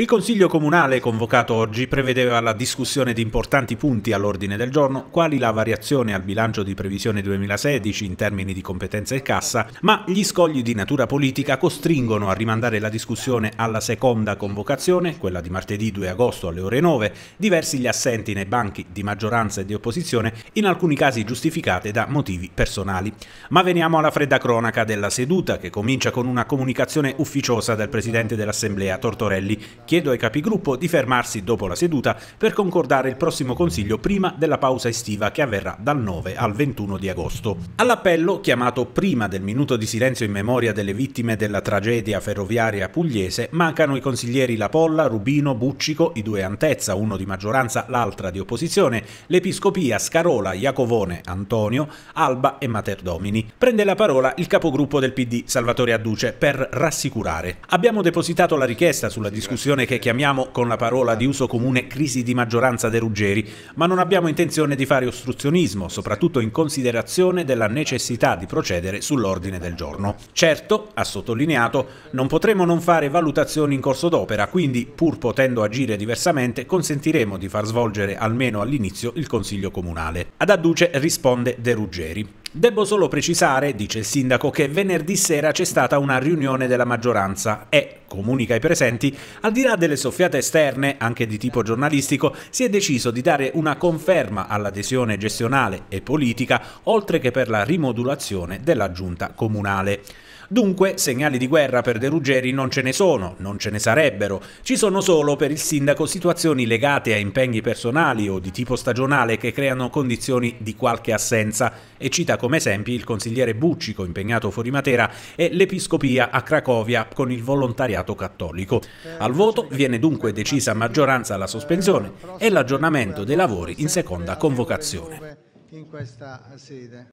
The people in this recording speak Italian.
Il Consiglio Comunale convocato oggi prevedeva la discussione di importanti punti all'ordine del giorno, quali la variazione al bilancio di previsione 2016 in termini di competenza e cassa, ma gli scogli di natura politica costringono a rimandare la discussione alla seconda convocazione, quella di martedì 2 agosto alle ore 9, diversi gli assenti nei banchi di maggioranza e di opposizione, in alcuni casi giustificate da motivi personali. Ma veniamo alla fredda cronaca della seduta, che comincia con una comunicazione ufficiosa del Presidente dell'Assemblea, Tortorelli, Chiedo ai capigruppo di fermarsi dopo la seduta per concordare il prossimo consiglio prima della pausa estiva che avverrà dal 9 al 21 di agosto. All'appello, chiamato prima del minuto di silenzio in memoria delle vittime della tragedia ferroviaria pugliese, mancano i consiglieri La Polla, Rubino, Buccico, i due Antezza, uno di maggioranza, l'altra di opposizione, l'Episcopia, Scarola, Iacovone, Antonio, Alba e Materdomini. Prende la parola il capogruppo del PD, Salvatore Adduce, per rassicurare. Abbiamo depositato la richiesta sulla discussione situazione che chiamiamo con la parola di uso comune crisi di maggioranza De Ruggeri, ma non abbiamo intenzione di fare ostruzionismo, soprattutto in considerazione della necessità di procedere sull'ordine del giorno. Certo, ha sottolineato, non potremo non fare valutazioni in corso d'opera, quindi, pur potendo agire diversamente, consentiremo di far svolgere almeno all'inizio il Consiglio Comunale. Ad adduce risponde De Ruggeri. Devo solo precisare, dice il sindaco, che venerdì sera c'è stata una riunione della maggioranza e, comunica ai presenti, al di là delle soffiate esterne, anche di tipo giornalistico, si è deciso di dare una conferma all'adesione gestionale e politica, oltre che per la rimodulazione della giunta comunale. Dunque segnali di guerra per De Ruggeri non ce ne sono, non ce ne sarebbero, ci sono solo per il sindaco situazioni legate a impegni personali o di tipo stagionale che creano condizioni di qualche assenza e cita come esempi il consigliere Buccico impegnato fuori Matera e l'Episcopia a Cracovia con il volontariato cattolico. Al voto viene dunque decisa a maggioranza la sospensione e l'aggiornamento dei lavori in seconda convocazione in questa sede.